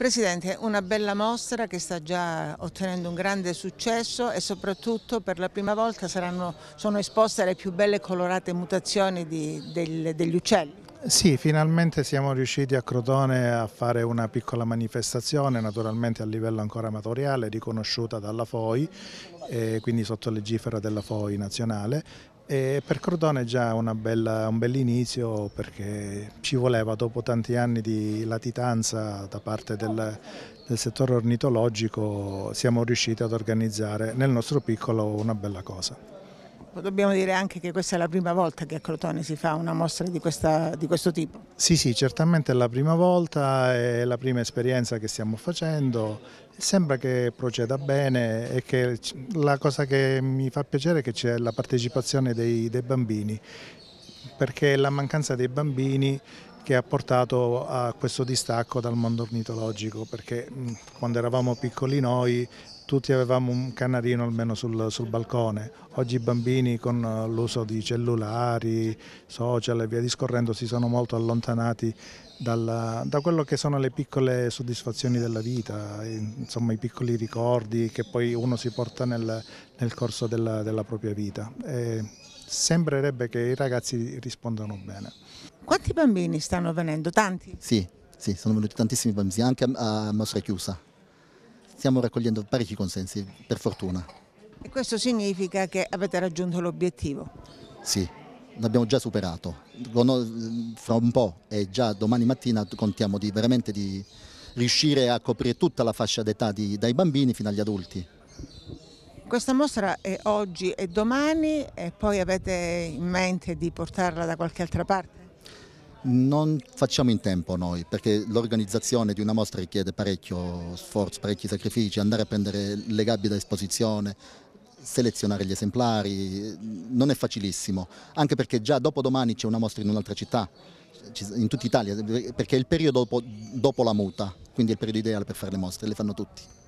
Presidente, una bella mostra che sta già ottenendo un grande successo e soprattutto per la prima volta saranno, sono esposte le più belle colorate mutazioni di, del, degli uccelli. Sì, finalmente siamo riusciti a Crotone a fare una piccola manifestazione, naturalmente a livello ancora amatoriale, riconosciuta dalla FOI, quindi sotto legifera della FOI nazionale. E per Crotone è già bella, un bell'inizio perché ci voleva dopo tanti anni di latitanza da parte del, del settore ornitologico siamo riusciti ad organizzare nel nostro piccolo una bella cosa. Dobbiamo dire anche che questa è la prima volta che a Crotone si fa una mostra di, questa, di questo tipo. Sì, sì, certamente è la prima volta, è la prima esperienza che stiamo facendo, sembra che proceda bene e che la cosa che mi fa piacere è che c'è la partecipazione dei, dei bambini, perché la mancanza dei bambini che ha portato a questo distacco dal mondo ornitologico, perché quando eravamo piccoli noi tutti avevamo un canarino almeno sul, sul balcone, oggi i bambini con eh, l'uso di cellulari, social e via discorrendo si sono molto allontanati dalla, da quello che sono le piccole soddisfazioni della vita, insomma i piccoli ricordi che poi uno si porta nel, nel corso della, della propria vita. E sembrerebbe che i ragazzi rispondano bene. Quanti bambini stanno venendo? Tanti? Sì, sì sono venuti tantissimi bambini, anche a, a mostra chiusa. Stiamo raccogliendo parecchi consensi, per fortuna. E questo significa che avete raggiunto l'obiettivo? Sì, l'abbiamo già superato. Fra un po' e già domani mattina contiamo di, veramente di riuscire a coprire tutta la fascia d'età dai bambini fino agli adulti. Questa mostra è oggi e domani e poi avete in mente di portarla da qualche altra parte? Non facciamo in tempo noi, perché l'organizzazione di una mostra richiede parecchio sforzo, parecchi sacrifici, andare a prendere le gabbie da esposizione, selezionare gli esemplari, non è facilissimo, anche perché già dopo domani c'è una mostra in un'altra città, in tutta Italia, perché è il periodo dopo, dopo la muta, quindi è il periodo ideale per fare le mostre, le fanno tutti.